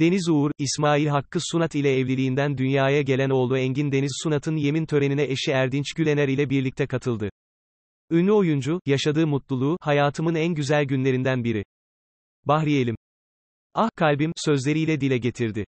Deniz Uğur, İsmail Hakkı Sunat ile evliliğinden dünyaya gelen oğlu Engin Deniz Sunat'ın yemin törenine eşi Erdinç Gülener ile birlikte katıldı. Ünlü oyuncu, yaşadığı mutluluğu, hayatımın en güzel günlerinden biri. Bahriyelim. Ah kalbim, sözleriyle dile getirdi.